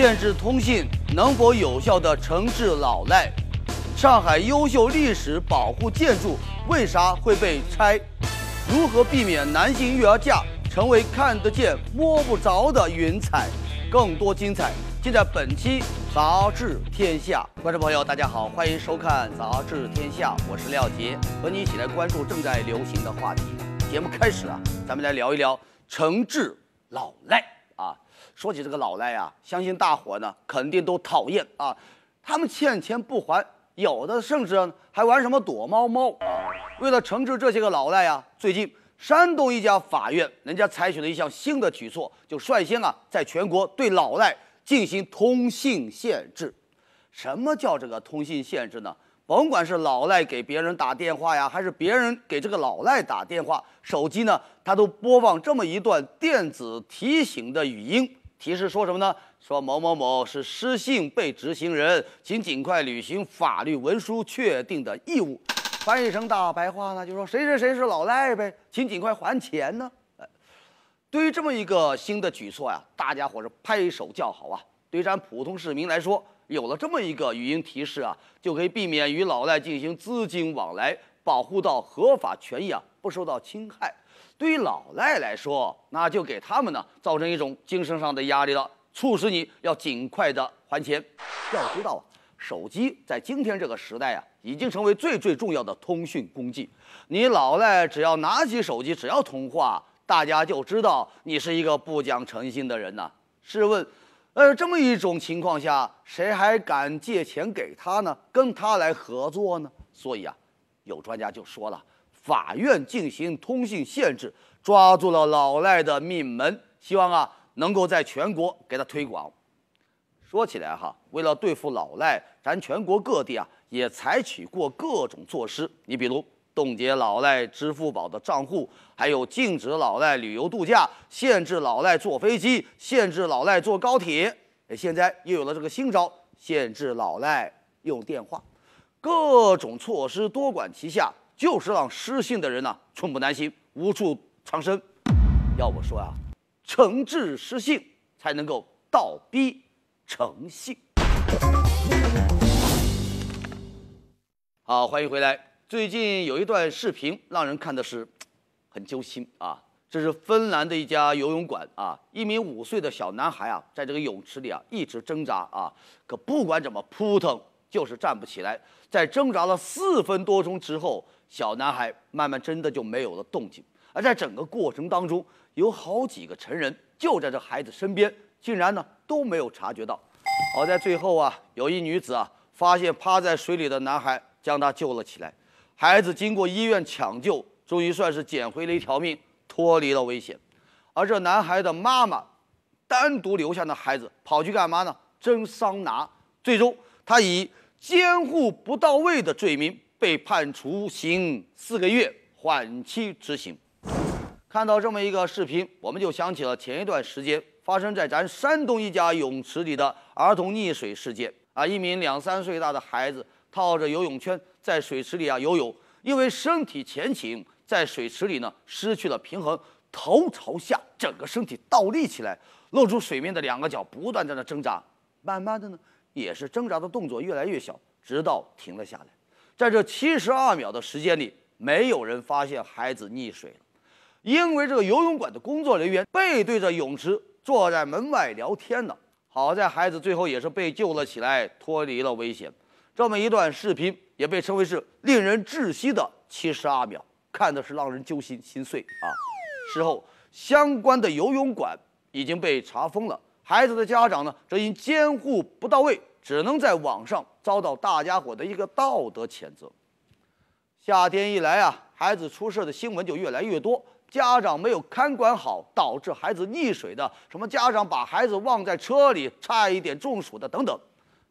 限制通信能否有效的惩治老赖？上海优秀历史保护建筑为啥会被拆？如何避免男性育儿假成为看得见摸不着的云彩？更多精彩尽在本期《杂志天下》。观众朋友，大家好，欢迎收看《杂志天下》，我是廖杰，和你一起来关注正在流行的话题。节目开始了，咱们来聊一聊惩治老赖。说起这个老赖呀，相信大伙呢肯定都讨厌啊。他们欠钱不还，有的甚至还玩什么躲猫猫。啊。为了惩治这些个老赖呀，最近山东一家法院人家采取了一项新的举措，就率先啊在全国对老赖进行通信限制。什么叫这个通信限制呢？甭管是老赖给别人打电话呀，还是别人给这个老赖打电话，手机呢它都播放这么一段电子提醒的语音。提示说什么呢？说某某某是失信被执行人，请尽快履行法律文书确定的义务。翻译成大白话呢，就说谁谁谁是老赖呗，请尽快还钱呢。对于这么一个新的举措呀，大家伙是拍手叫好啊。对咱普通市民来说，有了这么一个语音提示啊，就可以避免与老赖进行资金往来，保护到合法权益啊，不受到侵害。对于老赖来说，那就给他们呢造成一种精神上的压力了，促使你要尽快的还钱。要知道啊，手机在今天这个时代啊，已经成为最最重要的通讯工具。你老赖只要拿起手机，只要通话，大家就知道你是一个不讲诚信的人呐。试问，呃，这么一种情况下，谁还敢借钱给他呢？跟他来合作呢？所以啊，有专家就说了。法院进行通信限制，抓住了老赖的命门，希望啊能够在全国给他推广。说起来哈，为了对付老赖，咱全国各地啊也采取过各种措施。你比如冻结老赖支付宝的账户，还有禁止老赖旅游度假，限制老赖坐飞机，限制老赖坐高铁。现在又有了这个新招，限制老赖用电话。各种措施多管齐下。就是让失信的人呢寸步难行，无处藏身。要我说啊，惩治失信才能够倒逼诚信。好，欢迎回来。最近有一段视频让人看的是很揪心啊。这是芬兰的一家游泳馆啊，一名五岁的小男孩啊，在这个泳池里啊一直挣扎啊，可不管怎么扑腾就是站不起来。在挣扎了四分多钟之后。小男孩慢慢真的就没有了动静，而在整个过程当中，有好几个成人就在这孩子身边，竟然呢都没有察觉到。好在最后啊，有一女子啊发现趴在水里的男孩，将他救了起来。孩子经过医院抢救，终于算是捡回了一条命，脱离了危险。而这男孩的妈妈，单独留下那孩子跑去干嘛呢？蒸桑拿。最终，他以监护不到位的罪名。被判处刑四个月，缓期执行。看到这么一个视频，我们就想起了前一段时间发生在咱山东一家泳池里的儿童溺水事件啊！一名两三岁大的孩子套着游泳圈在水池里啊游泳，因为身体前倾，在水池里呢失去了平衡，头朝下，整个身体倒立起来，露出水面的两个脚不断在那挣扎，慢慢的呢，也是挣扎的动作越来越小，直到停了下来。在这七十二秒的时间里，没有人发现孩子溺水因为这个游泳馆的工作人员背对着泳池，坐在门外聊天呢。好在孩子最后也是被救了起来，脱离了危险。这么一段视频也被称为是令人窒息的七十二秒，看的是让人揪心心碎啊。事后，相关的游泳馆已经被查封了，孩子的家长呢，则因监护不到位，只能在网上。遭到大家伙的一个道德谴责。夏天一来啊，孩子出事的新闻就越来越多。家长没有看管好，导致孩子溺水的；什么家长把孩子忘在车里，差一点中暑的，等等。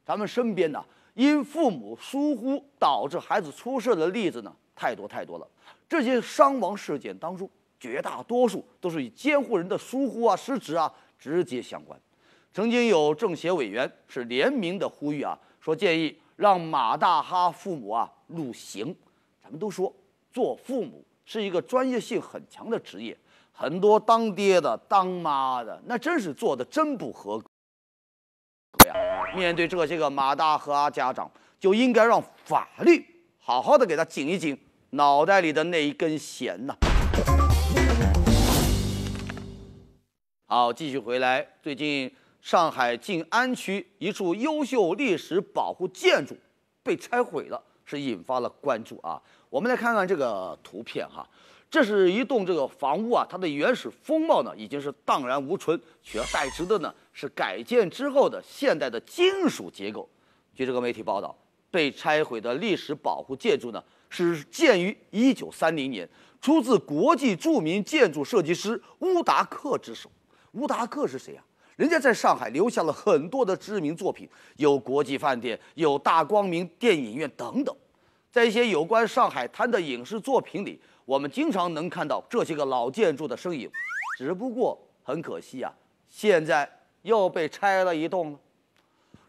咱们身边呢，因父母疏忽导致孩子出事的例子呢，太多太多了。这些伤亡事件当中，绝大多数都是与监护人的疏忽啊、失职啊直接相关。曾经有政协委员是联名的呼吁啊。说建议让马大哈父母啊入刑，咱们都说做父母是一个专业性很强的职业，很多当爹的当妈的那真是做的真不合格呀。面对这些个马大哈家长，就应该让法律好好的给他紧一紧脑袋里的那一根弦呐。好，继续回来，最近。上海静安区一处优秀历史保护建筑被拆毁了，是引发了关注啊！我们来看看这个图片哈，这是一栋这个房屋啊，它的原始风貌呢已经是荡然无存，取而代之的呢是改建之后的现代的金属结构。据这个媒体报道，被拆毁的历史保护建筑呢是建于1930年，出自国际著名建筑设计师乌达克之手。乌达克是谁呀？人家在上海留下了很多的知名作品，有国际饭店，有大光明电影院等等，在一些有关上海滩的影视作品里，我们经常能看到这些个老建筑的身影。只不过很可惜啊，现在又被拆了一栋了。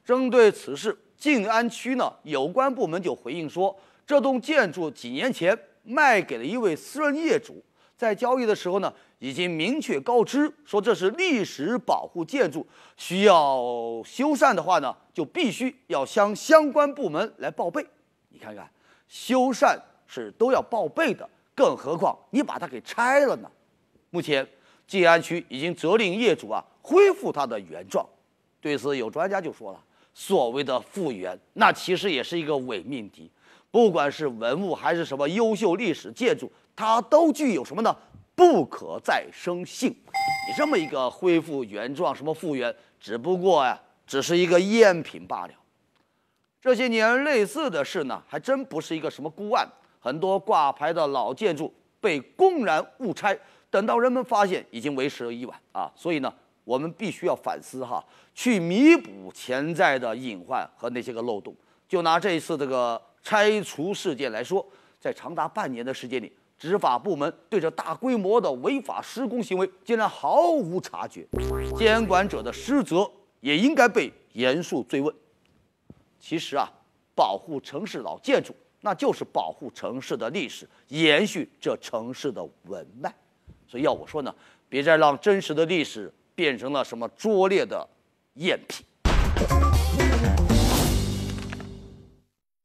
针对此事，静安区呢有关部门就回应说，这栋建筑几年前卖给了一位私人业主，在交易的时候呢。已经明确告知说这是历史保护建筑，需要修缮的话呢，就必须要向相关部门来报备。你看看，修缮是都要报备的，更何况你把它给拆了呢？目前，静安区已经责令业主啊恢复它的原状。对此，有专家就说了：“所谓的复原，那其实也是一个伪命题。不管是文物还是什么优秀历史建筑，它都具有什么呢？”不可再生性，你这么一个恢复原状什么复原，只不过呀，只是一个赝品罢了。这些年类似的事呢，还真不是一个什么孤案，很多挂牌的老建筑被公然误拆，等到人们发现，已经为时已晚啊。所以呢，我们必须要反思哈，去弥补潜在的隐患和那些个漏洞。就拿这一次这个拆除事件来说，在长达半年的时间里。执法部门对这大规模的违法施工行为竟然毫无察觉，监管者的失责也应该被严肃追问。其实啊，保护城市老建筑，那就是保护城市的历史，延续这城市的文脉。所以要我说呢，别再让真实的历史变成了什么拙劣的赝品。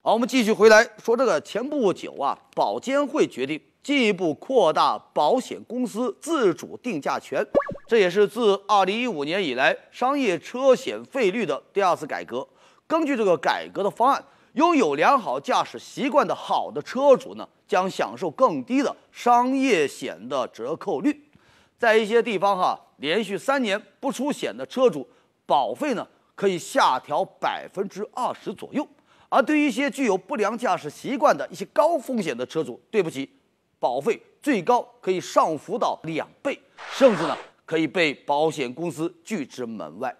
好，我们继续回来说这个前不久啊，保监会决定。进一步扩大保险公司自主定价权，这也是自二零一五年以来商业车险费率的第二次改革。根据这个改革的方案，拥有良好驾驶习惯的好的车主呢，将享受更低的商业险的折扣率。在一些地方哈，连续三年不出险的车主，保费呢可以下调百分之二十左右。而对于一些具有不良驾驶习惯的一些高风险的车主，对不起。保费最高可以上浮到两倍，甚至呢可以被保险公司拒之门外。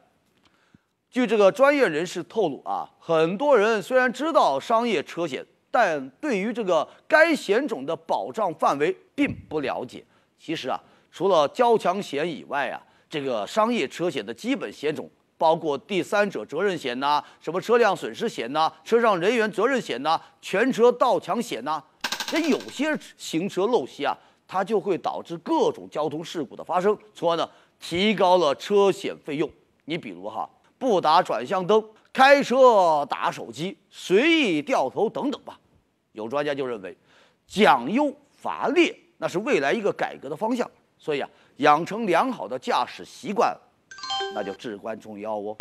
据这个专业人士透露啊，很多人虽然知道商业车险，但对于这个该险种的保障范围并不了解。其实啊，除了交强险以外啊，这个商业车险的基本险种包括第三者责任险呐、什么车辆损失险呐、车上人员责任险呐、全车盗抢险呐。这有些行车陋习啊，它就会导致各种交通事故的发生，从而呢提高了车险费用。你比如哈，不打转向灯、开车打手机、随意掉头等等吧。有专家就认为，讲优罚劣那是未来一个改革的方向。所以啊，养成良好的驾驶习惯，那就至关重要哦。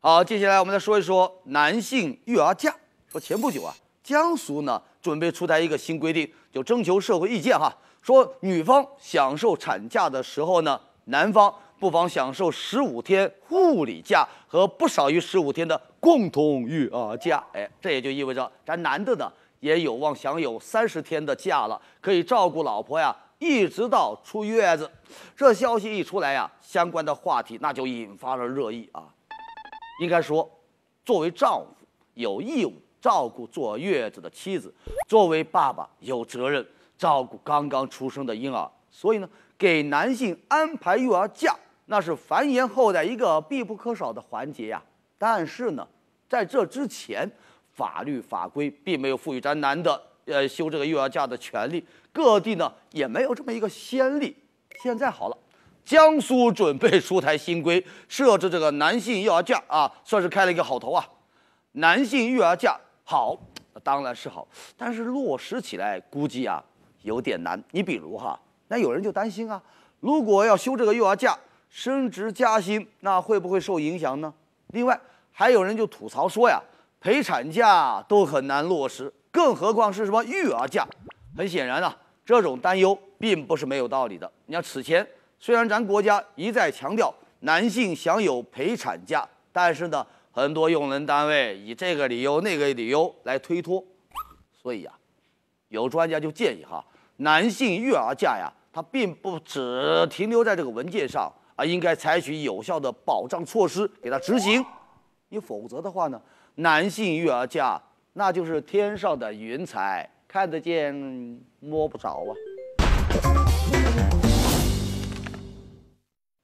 好，接下来我们来说一说男性育儿假。说前不久啊，江苏呢准备出台一个新规定，就征求社会意见哈。说女方享受产假的时候呢，男方不妨享受十五天护理假和不少于十五天的共同育儿假。哎，这也就意味着咱男的呢也有望享有三十天的假了，可以照顾老婆呀，一直到出月子。这消息一出来呀，相关的话题那就引发了热议啊。应该说，作为丈夫有义务。照顾坐月子的妻子，作为爸爸有责任照顾刚刚出生的婴儿，所以呢，给男性安排育儿假，那是繁衍后代一个必不可少的环节呀。但是呢，在这之前，法律法规并没有赋予咱男的呃休这个育儿假的权利，各地呢也没有这么一个先例。现在好了，江苏准备出台新规，设置这个男性育儿假啊，算是开了一个好头啊。男性育儿假。好，当然是好，但是落实起来估计啊有点难。你比如哈，那有人就担心啊，如果要休这个育儿假，升职加薪那会不会受影响呢？另外还有人就吐槽说呀，陪产假都很难落实，更何况是什么育儿假？很显然啊，这种担忧并不是没有道理的。你像此前，虽然咱国家一再强调男性享有陪产假，但是呢。很多用人单位以这个理由、那个理由来推脱，所以呀，有专家就建议哈，男性育儿假呀，它并不只停留在这个文件上啊，应该采取有效的保障措施给它执行，你否则的话呢，男性育儿假那就是天上的云彩，看得见摸不着啊。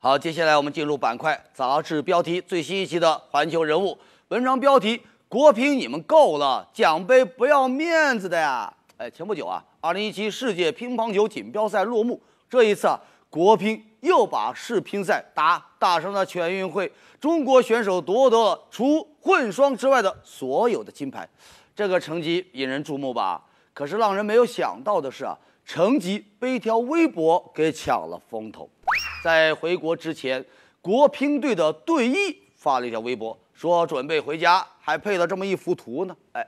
好，接下来我们进入板块。杂志标题最新一期的《环球人物》文章标题：国乒你们够了，奖杯不要面子的呀！哎，前不久啊，二零一七世界乒乓球锦标赛落幕，这一次啊，国乒又把世乒赛打打成了全运会，中国选手夺得了除混双之外的所有的金牌，这个成绩引人注目吧？可是让人没有想到的是啊，成绩被一条微博给抢了风头。在回国之前，国乒队的队医发了一条微博，说准备回家，还配了这么一幅图呢。哎，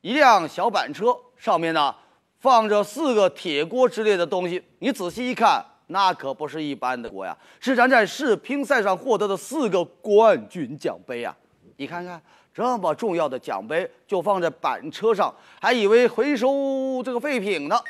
一辆小板车上面呢放着四个铁锅之类的东西，你仔细一看，那可不是一般的锅呀，是咱在世乒赛上获得的四个冠军奖杯啊！你看看，这么重要的奖杯就放在板车上，还以为回收这个废品呢。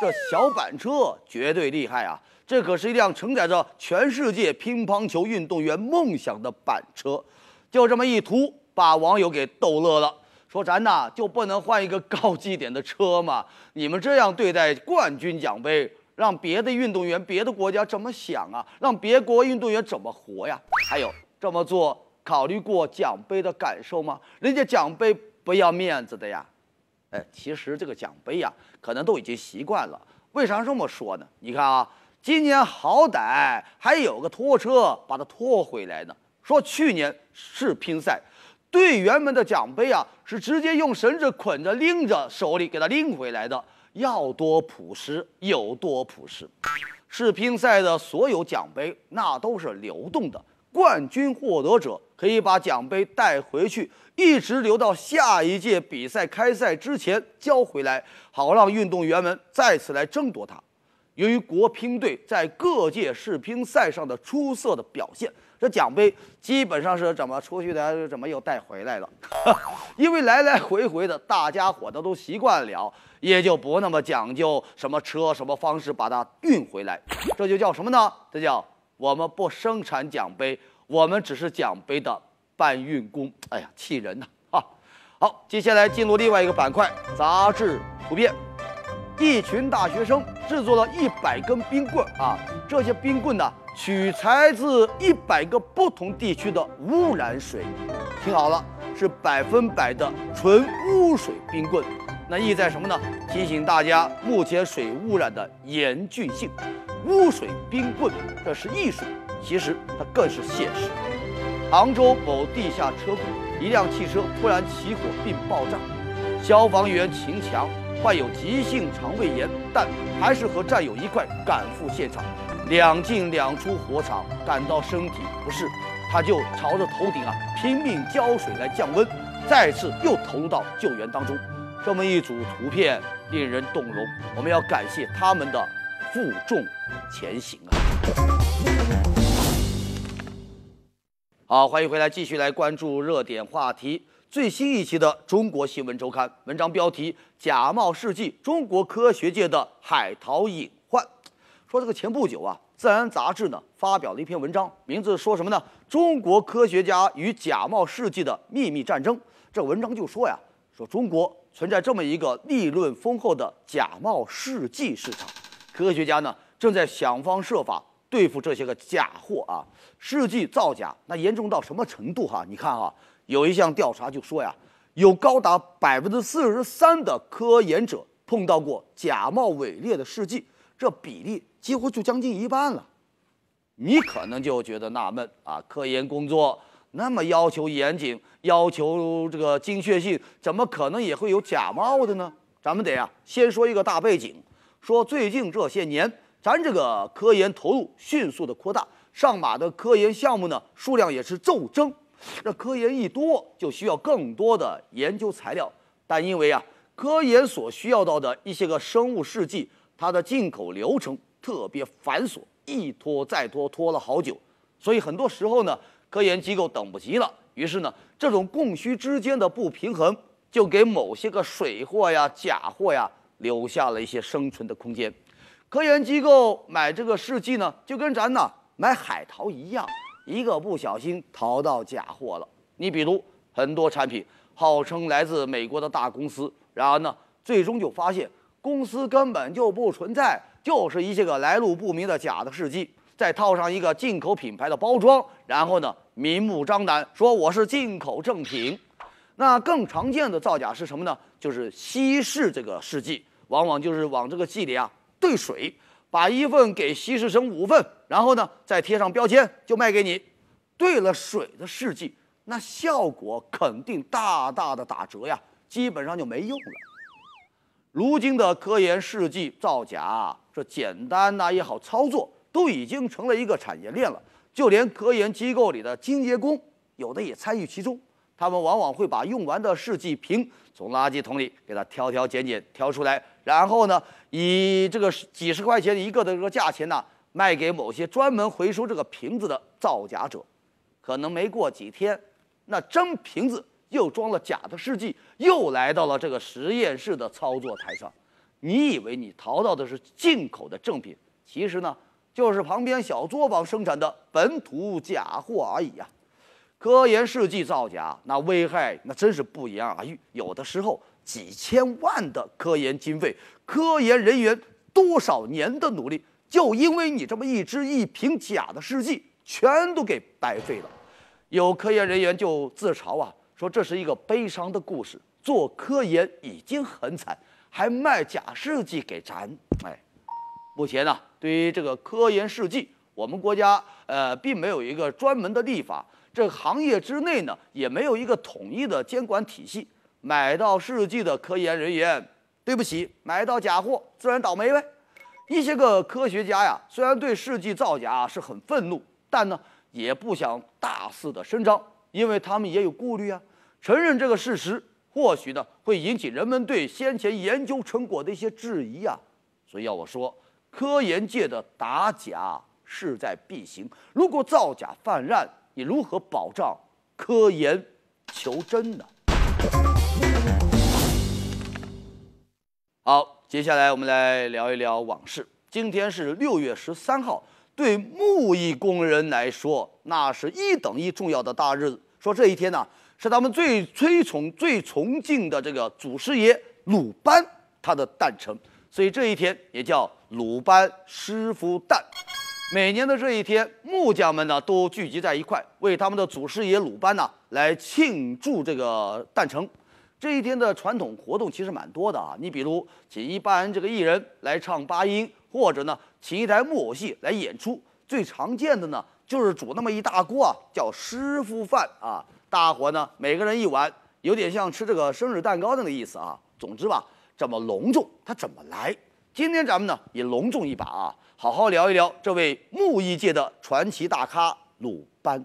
这小板车绝对厉害啊！这可是一辆承载着全世界乒乓球运动员梦想的板车，就这么一图，把网友给逗乐了，说咱呐就不能换一个高级点的车吗？你们这样对待冠军奖杯，让别的运动员、别的国家怎么想啊？让别国运动员怎么活呀？还有这么做考虑过奖杯的感受吗？人家奖杯不要面子的呀。哎，其实这个奖杯呀，可能都已经习惯了。为啥这么说呢？你看啊。今年好歹还有个拖车把他拖回来呢。说去年世乒赛，队员们的奖杯啊是直接用绳子捆着拎着手里给他拎回来的，要多朴实有多朴实。世乒赛的所有奖杯那都是流动的，冠军获得者可以把奖杯带回去，一直留到下一届比赛开赛之前交回来，好让运动员们再次来争夺它。由于国乒队在各界世乒赛上的出色的表现，这奖杯基本上是怎么出去的，怎么又带回来了？因为来来回回的大家伙他都习惯了，也就不那么讲究什么车什么方式把它运回来。这就叫什么呢？这叫我们不生产奖杯，我们只是奖杯的搬运工。哎呀，气人呐！哈，好，接下来进入另外一个板块：杂志图片。一群大学生制作了一百根冰棍啊，这些冰棍呢，取材自一百个不同地区的污染水，听好了，是百分百的纯污水冰棍那意在什么呢？提醒大家目前水污染的严峻性。污水冰棍这是艺术，其实它更是现实。杭州某地下车库，一辆汽车突然起火并爆炸，消防员秦强。患有急性肠胃炎，但还是和战友一块赶赴现场，两进两出火场，感到身体不适，他就朝着头顶啊拼命浇水来降温，再次又投入到救援当中。这么一组图片令人动容，我们要感谢他们的负重前行啊！好，欢迎回来，继续来关注热点话题。最新一期的《中国新闻周刊》文章标题：《假冒世纪，中国科学界的海淘隐患》。说这个前不久啊，《自然》杂志呢发表了一篇文章，名字说什么呢？“中国科学家与假冒世纪的秘密战争”。这文章就说呀，说中国存在这么一个利润丰厚的假冒世纪市场，科学家呢正在想方设法对付这些个假货啊。世纪造假那严重到什么程度哈？你看哈。有一项调查就说呀，有高达百分之四十三的科研者碰到过假冒伪劣的事迹，这比例几乎就将近一半了。你可能就觉得纳闷啊，科研工作那么要求严谨，要求这个精确性，怎么可能也会有假冒的呢？咱们得啊，先说一个大背景，说最近这些年，咱这个科研投入迅速的扩大，上马的科研项目呢数量也是骤增。那科研一多就需要更多的研究材料，但因为啊，科研所需要到的一些个生物试剂，它的进口流程特别繁琐，一拖再拖，拖了好久，所以很多时候呢，科研机构等不及了，于是呢，这种供需之间的不平衡，就给某些个水货呀、假货呀留下了一些生存的空间。科研机构买这个试剂呢，就跟咱呢买海淘一样。一个不小心淘到假货了。你比如很多产品号称来自美国的大公司，然而呢，最终就发现公司根本就不存在，就是一些个来路不明的假的试剂，再套上一个进口品牌的包装，然后呢，明目张胆说我是进口正品。那更常见的造假是什么呢？就是稀释这个试剂，往往就是往这个剂里啊兑水，把一份给稀释成五份。然后呢，再贴上标签就卖给你。兑了水的试剂，那效果肯定大大的打折呀，基本上就没用了。如今的科研试剂造假，这简单呐也好操作，都已经成了一个产业链了。就连科研机构里的清洁工，有的也参与其中。他们往往会把用完的试剂瓶从垃圾桶里给它挑挑拣拣挑出来，然后呢，以这个几十块钱一个的这个价钱呢。卖给某些专门回收这个瓶子的造假者，可能没过几天，那真瓶子又装了假的试剂，又来到了这个实验室的操作台上。你以为你淘到的是进口的正品，其实呢，就是旁边小作坊生产的本土假货而已啊！科研试剂造假，那危害那真是不言而喻。有的时候，几千万的科研经费，科研人员多少年的努力。就因为你这么一支一瓶假的试剂，全都给白费了。有科研人员就自嘲啊，说这是一个悲伤的故事。做科研已经很惨，还卖假试剂给咱。哎，目前呢，对于这个科研试剂，我们国家呃并没有一个专门的立法，这行业之内呢也没有一个统一的监管体系。买到试剂的科研人员，对不起，买到假货自然倒霉呗。一些个科学家呀，虽然对试剂造假是很愤怒，但呢也不想大肆的声张，因为他们也有顾虑啊。承认这个事实，或许呢会引起人们对先前研究成果的一些质疑啊。所以要我说，科研界的打假势在必行。如果造假泛滥，你如何保障科研求真呢？好。接下来我们来聊一聊往事。今天是六月十三号，对木艺工人来说，那是一等一重要的大日子。说这一天呢，是他们最推崇、最崇敬的这个祖师爷鲁班他的诞辰，所以这一天也叫鲁班师傅诞。每年的这一天，木匠们呢都聚集在一块，为他们的祖师爷鲁班呢来庆祝这个诞辰。这一天的传统活动其实蛮多的啊，你比如请一班这个艺人来唱八音，或者呢请一台木偶戏来演出。最常见的呢就是煮那么一大锅啊，叫师傅饭啊，大伙呢每个人一碗，有点像吃这个生日蛋糕的那个意思啊。总之吧，这么隆重，他怎么来？今天咱们呢也隆重一把啊，好好聊一聊这位木艺界的传奇大咖鲁。班，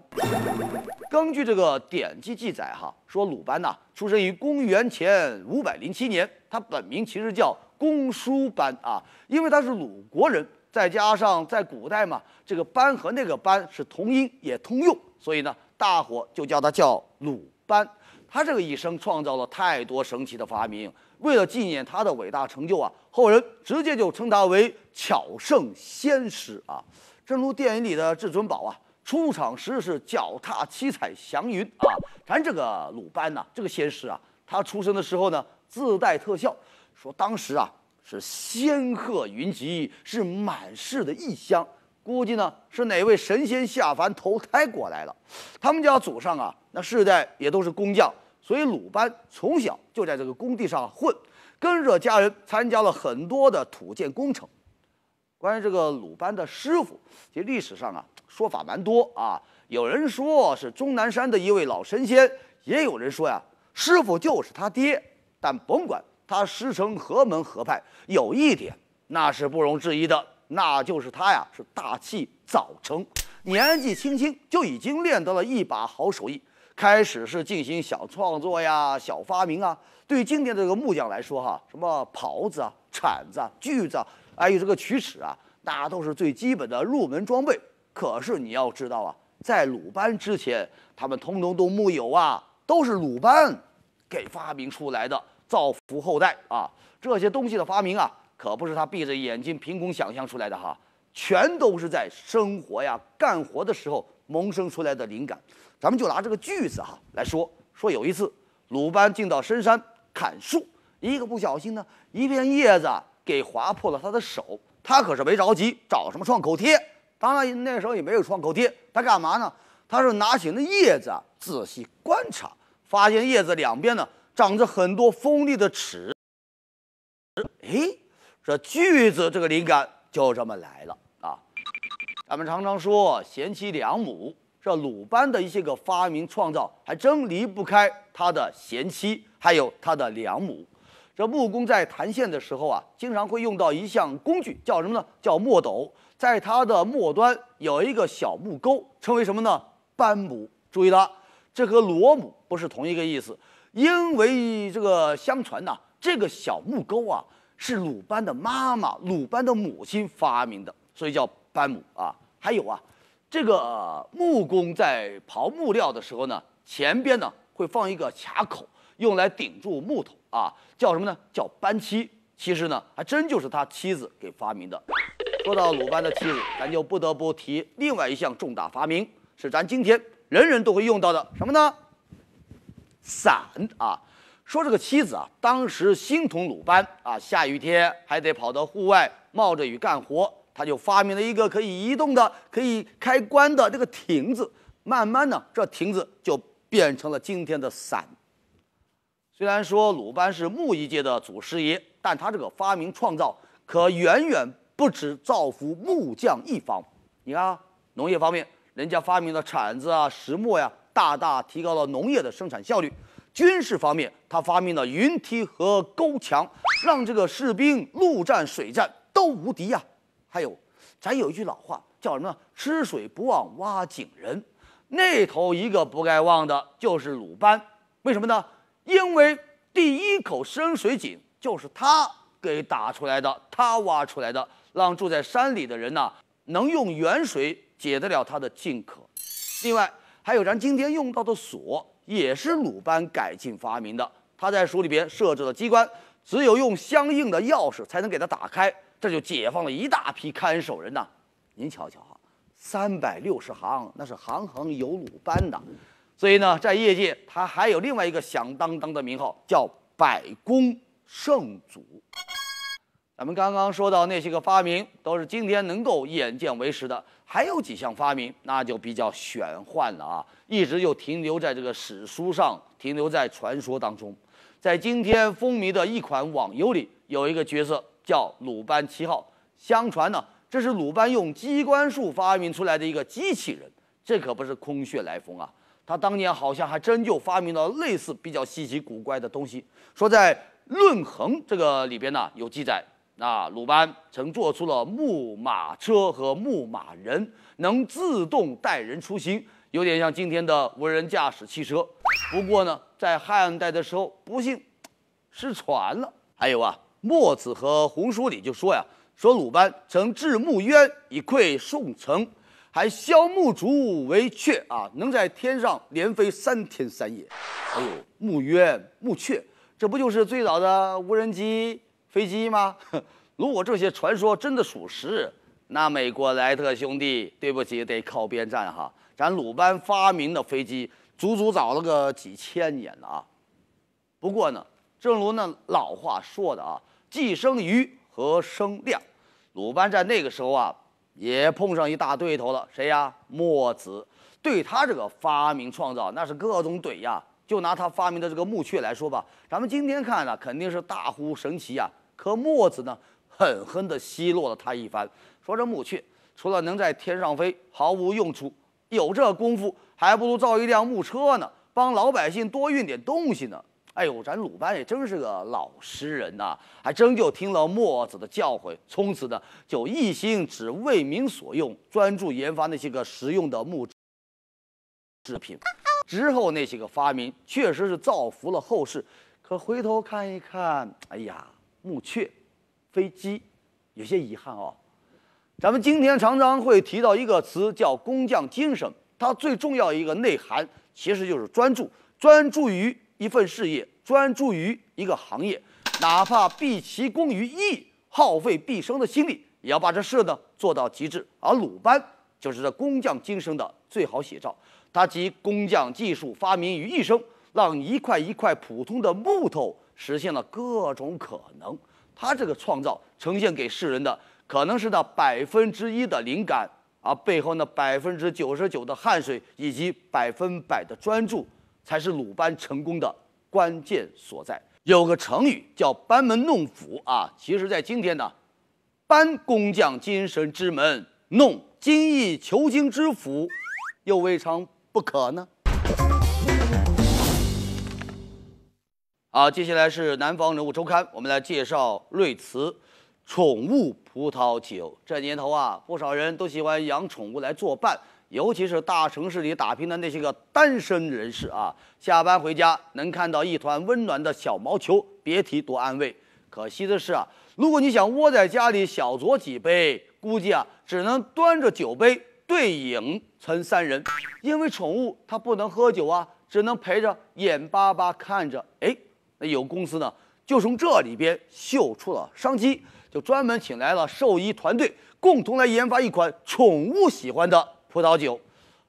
根据这个典籍记载，哈，说鲁班呐，出生于公元前五百零七年，他本名其实叫公输班啊，因为他是鲁国人，再加上在古代嘛，这个班和那个班是同音也通用，所以呢，大伙就叫他叫鲁班。他这个一生创造了太多神奇的发明，为了纪念他的伟大成就啊，后人直接就称他为巧圣先师啊，正如电影里的至尊宝啊。出场时是脚踏七彩祥云啊！咱这个鲁班呐，这个仙师啊，他出生的时候呢自带特效，说当时啊是仙鹤云集，是满室的异香，估计呢是哪位神仙下凡投胎过来了。他们家祖上啊，那世代也都是工匠，所以鲁班从小就在这个工地上混，跟着家人参加了很多的土建工程。关于这个鲁班的师傅，其实历史上啊。说法蛮多啊，有人说是终南山的一位老神仙，也有人说呀，师傅就是他爹。但甭管他师承何门何派，有一点那是不容置疑的，那就是他呀是大器早成，年纪轻轻就已经练得了一把好手艺。开始是进行小创作呀、小发明啊。对今天这个木匠来说，哈，什么刨子啊、铲子啊、锯子啊，还有这个曲尺啊，那都是最基本的入门装备。可是你要知道啊，在鲁班之前，他们通通都木有啊，都是鲁班，给发明出来的，造福后代啊。这些东西的发明啊，可不是他闭着眼睛凭空想象出来的哈，全都是在生活呀、干活的时候萌生出来的灵感。咱们就拿这个锯子哈来说，说有一次鲁班进到深山砍树，一个不小心呢，一片叶子给划破了他的手，他可是没着急找什么创口贴。当然，那时候也没有创口贴，他干嘛呢？他是拿起那叶子啊，仔细观察，发现叶子两边呢长着很多锋利的齿。哎，这锯子这个灵感就这么来了啊！咱们常常说贤妻良母，这鲁班的一些个发明创造还真离不开他的贤妻，还有他的良母。这木工在弹线的时候啊，经常会用到一项工具，叫什么呢？叫墨斗。在它的末端有一个小木钩，称为什么呢？斑母。注意了，这和螺母不是同一个意思。因为这个相传呢，这个小木钩啊是鲁班的妈妈、鲁班的母亲发明的，所以叫斑母啊。还有啊，这个木工在刨木料的时候呢，前边呢会放一个卡口，用来顶住木头啊，叫什么呢？叫扳妻。其实呢，还真就是他妻子给发明的。说到鲁班的妻子，咱就不得不提另外一项重大发明，是咱今天人人都会用到的什么呢？伞啊！说这个妻子啊，当时心疼鲁班啊，下雨天还得跑到户外冒着雨干活，他就发明了一个可以移动的、可以开关的这个亭子。慢慢的，这亭子就变成了今天的伞。虽然说鲁班是木艺界的祖师爷，但他这个发明创造可远远。不止造福木匠一方，你看农业方面，人家发明了铲子啊、石磨呀，大大提高了农业的生产效率。军事方面，他发明了云梯和沟墙，让这个士兵陆战水战都无敌呀。还有，咱有一句老话叫什么？吃水不忘挖井人，那头一个不该忘的就是鲁班。为什么呢？因为第一口深水井就是他给打出来的，他挖出来的。让住在山里的人呢，能用远水解得了他的近渴。另外，还有咱今天用到的锁，也是鲁班改进发明的。他在书里边设置了机关，只有用相应的钥匙才能给他打开，这就解放了一大批看守人呐。您瞧瞧哈，三百六十行，那是行行有鲁班的。所以呢，在业界，他还有另外一个响当当的名号，叫百工圣祖。咱们刚刚说到那些个发明，都是今天能够眼见为实的。还有几项发明，那就比较玄幻了啊，一直就停留在这个史书上，停留在传说当中。在今天风靡的一款网游里，有一个角色叫鲁班七号。相传呢，这是鲁班用机关术发明出来的一个机器人。这可不是空穴来风啊，他当年好像还真就发明了类似比较稀奇古怪的东西。说在《论衡》这个里边呢，有记载。那鲁班曾做出了木马车和木马人，能自动带人出行，有点像今天的无人驾驶汽车。不过呢，在汉代的时候，不幸失传了。还有啊，《墨子》和《红书》里就说呀，说鲁班曾制木鸢以馈宋城，还削木竹为鹊啊，能在天上连飞三天三夜。还有木鸢、木鹊，这不就是最早的无人机？飞机吗？如果这些传说真的属实，那美国莱特兄弟，对不起，得靠边站哈。咱鲁班发明的飞机，足足早了个几千年呢啊。不过呢，正如那老话说的啊，“既生鱼和生亮”，鲁班在那个时候啊，也碰上一大堆头了。谁呀？墨子，对他这个发明创造，那是各种怼呀。就拿他发明的这个木雀来说吧，咱们今天看呢，肯定是大呼神奇呀。和墨子呢，狠狠地奚落了他一番，说这木雀除了能在天上飞，毫无用处。有这功夫，还不如造一辆木车呢，帮老百姓多运点东西呢。哎呦，咱鲁班也真是个老实人呐，还真就听了墨子的教诲，从此呢就一心只为民所用，专注研发那些个实用的木制品。之后那些个发明，确实是造福了后世。可回头看一看，哎呀！木雀，飞机，有些遗憾哦。咱们今天常常会提到一个词，叫工匠精神。它最重要一个内涵，其实就是专注，专注于一份事业，专注于一个行业，哪怕毕其功于一，耗费毕生的心力，也要把这事呢做到极致。而鲁班就是这工匠精神的最好写照。他集工匠技术发明于一身，让一块一块普通的木头。实现了各种可能，他这个创造呈现给世人的可能是那百分之一的灵感，而背后那百分之九十九的汗水以及百分百的专注，才是鲁班成功的关键所在。有个成语叫“班门弄斧”啊，其实，在今天呢，班工匠精神之门，弄精益求精之斧，又未尝不可呢。好，接下来是《南方人物周刊》，我们来介绍瑞慈宠物葡萄酒。这年头啊，不少人都喜欢养宠物来作伴，尤其是大城市里打拼的那些个单身人士啊，下班回家能看到一团温暖的小毛球，别提多安慰。可惜的是啊，如果你想窝在家里小酌几杯，估计啊，只能端着酒杯对影成三人，因为宠物它不能喝酒啊，只能陪着，眼巴巴看着，哎。那有公司呢，就从这里边嗅出了商机，就专门请来了兽医团队，共同来研发一款宠物喜欢的葡萄酒。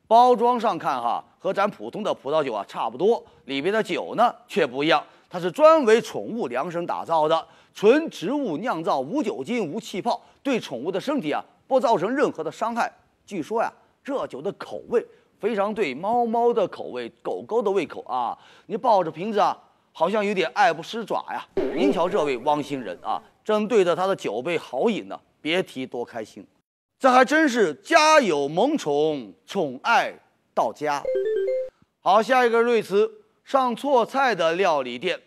包装上看哈，和咱普通的葡萄酒啊差不多，里边的酒呢却不一样，它是专为宠物量身打造的，纯植物酿造，无酒精，无气泡，对宠物的身体啊不造成任何的伤害。据说呀，这酒的口味非常对猫猫的口味、狗狗的胃口啊。你抱着瓶子啊。好像有点爱不释爪呀！您瞧这位汪星人啊，正对着他的酒杯豪饮呢，别提多开心。这还真是家有萌宠，宠爱到家。好，下一个瑞慈，上错菜的料理店。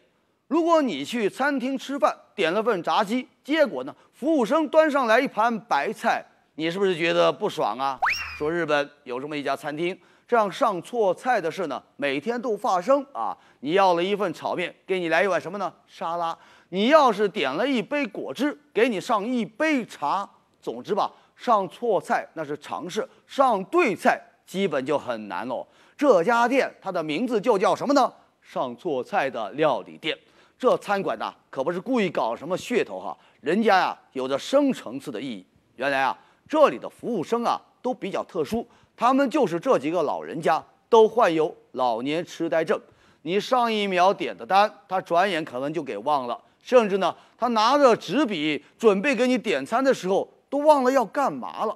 如果你去餐厅吃饭，点了份炸鸡，结果呢，服务生端上来一盘白菜，你是不是觉得不爽啊？说日本有这么一家餐厅。这样上错菜的事呢，每天都发生啊！你要了一份炒面，给你来一碗什么呢？沙拉。你要是点了一杯果汁，给你上一杯茶。总之吧，上错菜那是常事，上对菜基本就很难喽。这家店它的名字就叫什么呢？上错菜的料理店。这餐馆呐，可不是故意搞什么噱头哈，人家呀，有着深层次的意义。原来啊，这里的服务生啊，都比较特殊。他们就是这几个老人家，都患有老年痴呆症。你上一秒点的单，他转眼可能就给忘了。甚至呢，他拿着纸笔准备给你点餐的时候，都忘了要干嘛了。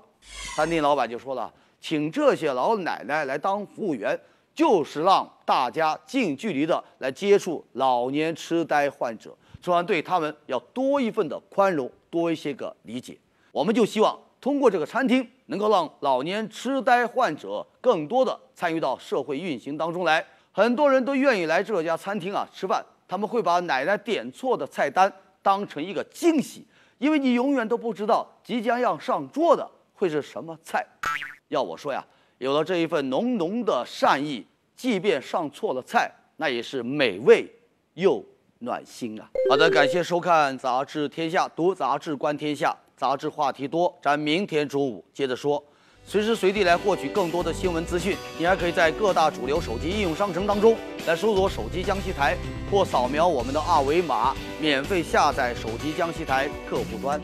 餐厅老板就说了，请这些老奶奶来当服务员，就是让大家近距离的来接触老年痴呆患者，从而对他们要多一份的宽容，多一些个理解。我们就希望。通过这个餐厅，能够让老年痴呆患者更多的参与到社会运行当中来。很多人都愿意来这家餐厅啊吃饭，他们会把奶奶点错的菜单当成一个惊喜，因为你永远都不知道即将要上桌的会是什么菜。要我说呀，有了这一份浓浓的善意，即便上错了菜，那也是美味又暖心啊。好的，感谢收看《杂志天下》，读杂志观天下。杂志话题多，咱明天中午接着说。随时随地来获取更多的新闻资讯，你还可以在各大主流手机应用商城当中来搜索“手机江西台”，或扫描我们的二维码，免费下载手机江西台客户端。